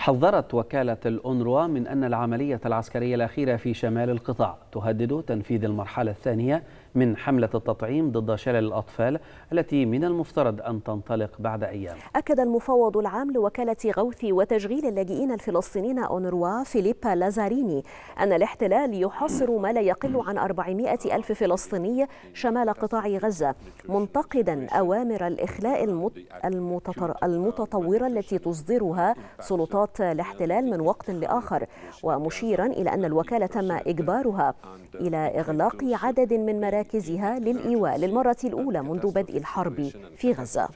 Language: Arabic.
حذرت وكالة الأونروا من أن العملية العسكرية الأخيرة في شمال القطاع تهدد تنفيذ المرحلة الثانية من حملة التطعيم ضد شلل الأطفال التي من المفترض أن تنطلق بعد أيام أكد المفوض العام لوكالة غوث وتشغيل اللاجئين الفلسطينيين أونروا فيليبا لازاريني أن الاحتلال يحصر ما لا يقل عن 400 ألف فلسطيني شمال قطاع غزة منتقدا أوامر الإخلاء المتطورة التي تصدرها سلطات خطط الاحتلال من وقت لآخر ومشيرا إلى أن الوكالة تم إجبارها إلى إغلاق عدد من مراكزها للإيواء للمرة الأولى منذ بدء الحرب في غزة